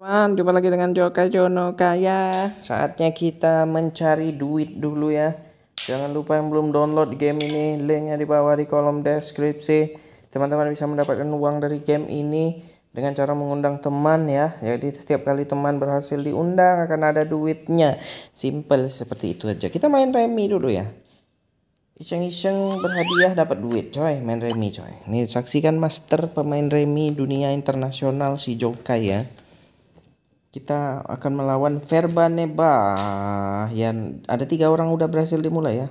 Teman, jumpa lagi dengan Joka Jono Kaya. Saatnya kita mencari duit dulu ya. Jangan lupa yang belum download game ini, linknya di bawah di kolom deskripsi. Teman-teman bisa mendapatkan uang dari game ini dengan cara mengundang teman ya. Jadi setiap kali teman berhasil diundang akan ada duitnya. Simple seperti itu aja. Kita main remi dulu ya. Iseng-iseng berhadiah dapat duit coy, main remi coy. Nih saksikan master pemain remi dunia internasional si Joka ya kita akan melawan Verba Neba yang ada tiga orang udah berhasil dimulai ya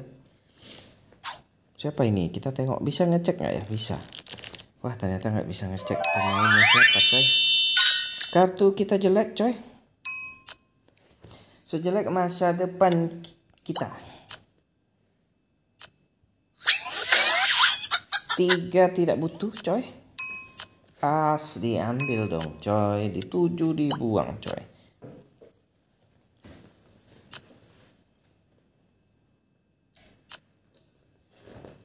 siapa ini kita tengok bisa ngecek nggak ya bisa wah ternyata nggak bisa ngecek pemainnya siapa coy kartu kita jelek coy sejelek masa depan kita tiga tidak butuh coy As diambil dong coy Dituju dibuang coy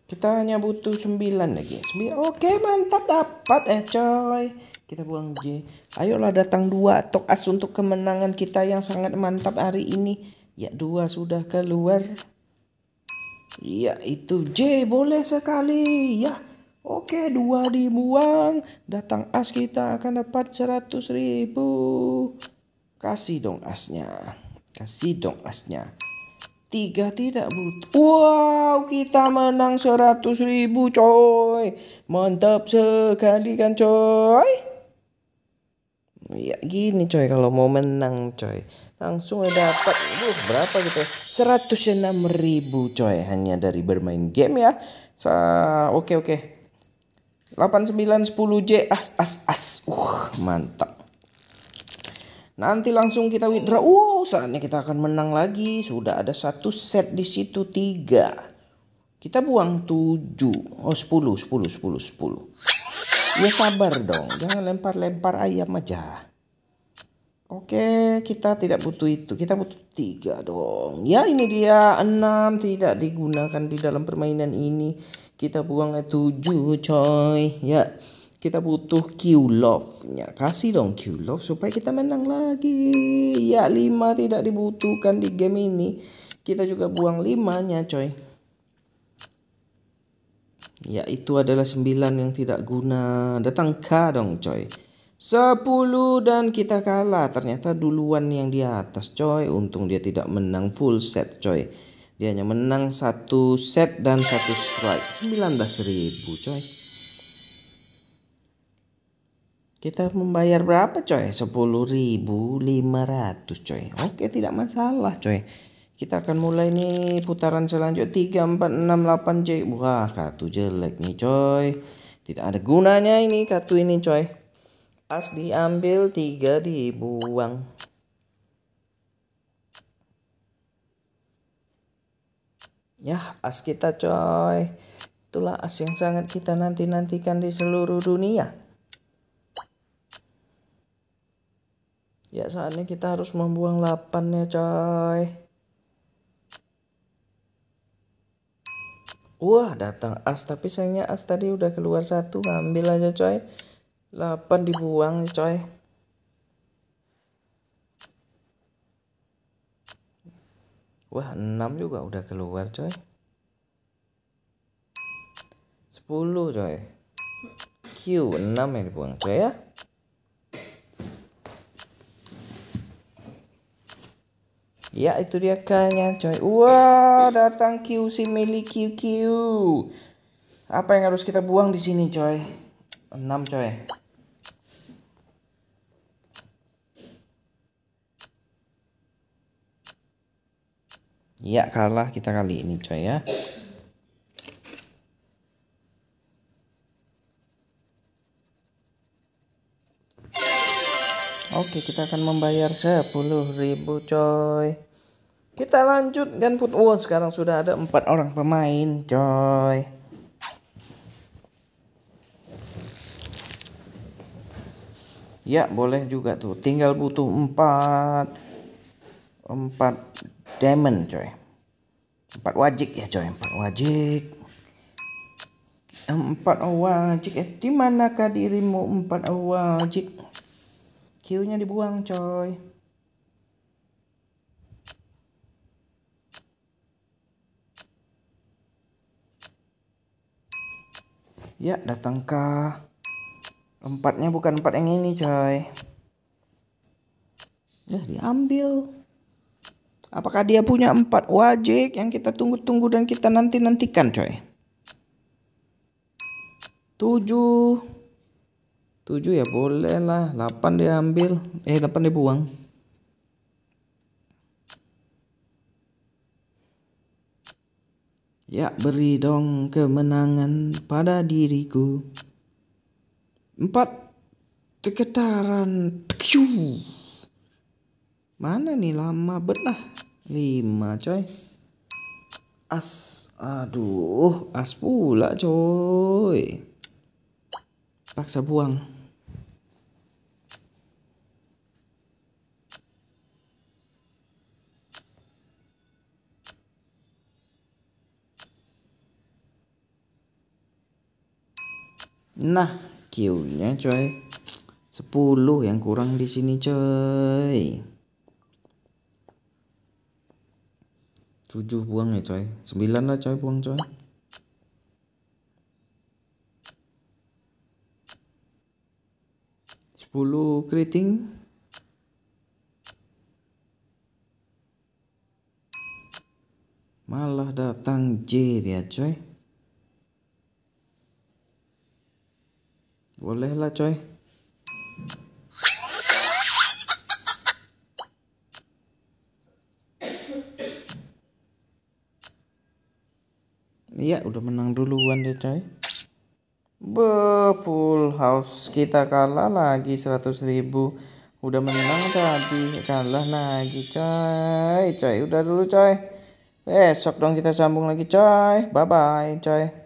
Kita hanya butuh 9 lagi 9. Oke mantap dapat eh coy Kita buang J Ayolah datang dua tok as untuk kemenangan kita yang sangat mantap hari ini Ya dua sudah keluar Ya itu J boleh sekali Ya Oke, dua dibuang. Datang as kita akan dapat 100 ribu. Kasih dong asnya. Kasih dong asnya. Tiga tidak butuh. Wow, kita menang 100 ribu coy. Mantap sekali kan coy. Ya gini coy kalau mau menang coy. Langsung dapat uh, berapa gitu. Ya? Seratus enam ribu coy hanya dari bermain game ya. Oke oke. Okay, okay. 8910J as as as. Uh, mantap. Nanti langsung kita withdraw. Wow, uh, saatnya kita akan menang lagi. Sudah ada satu set di situ tiga. Kita buang tujuh. Oh, 10, 10, 10, 10. Ya sabar dong, jangan lempar-lempar ayam aja. Oke, kita tidak butuh itu. Kita butuh tiga dong. Ya, ini dia enam tidak digunakan di dalam permainan ini. Kita buang tujuh coy. Ya. Kita butuh Q love nya. Kasih dong Q love supaya kita menang lagi. Ya lima tidak dibutuhkan di game ini. Kita juga buang limanya coy. Ya itu adalah sembilan yang tidak guna. Datang K dong coy. sepuluh dan kita kalah. Ternyata duluan yang di atas coy. Untung dia tidak menang full set coy dia hanya menang satu set dan satu strike ribu coy kita membayar berapa coy 10.500 coy oke tidak masalah coy kita akan mulai nih putaran selanjutnya 3468 coy wah kartu jelek nih coy tidak ada gunanya ini kartu ini coy as diambil tiga dibuang Ya, as kita coy. Itulah as yang sangat kita nanti-nantikan di seluruh dunia. Ya, saatnya kita harus membuang lapannya coy. Wah, datang as. Tapi sayangnya as tadi udah keluar satu. Ambil aja coy. 8 dibuang coy. Wah 6 juga udah keluar coy 10 coy Q 6 yang dibuang coy ya Ya itu dia kayaknya coy Wah datang Q si Meli QQ Apa yang harus kita buang di sini coy 6 coy Ya kalah kita kali ini coy ya. Oke kita akan membayar ribu coy. Kita lanjut dan put uang sekarang sudah ada empat orang pemain coy. Ya boleh juga tuh tinggal butuh empat empat diamond coy empat wajik ya coy empat wajik empat wajik eh, di manakah dirimu empat wajik Q-nya dibuang coy Ya, datangkah? Empatnya bukan empat yang ini, coy. Ya, diambil. Apakah dia punya empat wajik yang kita tunggu-tunggu dan kita nanti-nantikan coy? Tujuh. Tujuh ya boleh lah. Lapan dia ambil. Eh lapan dia buang. Ya beri dong kemenangan pada diriku. Empat. Teketaran. Mana nih lama betah. 5 coy as aduh as pula coy paksa buang nah Q nya coy 10 yang kurang di sini coy tujuh buang ya coy sembilan lah coy buang coy sepuluh keriting malah datang J ya coy bolehlah coy Iya, udah menang duluan ya, coy. Be full house kita kalah lagi 100.000 ribu udah menang tadi kalah lagi coy coy udah dulu coy besok dong kita sambung lagi coy bye bye coy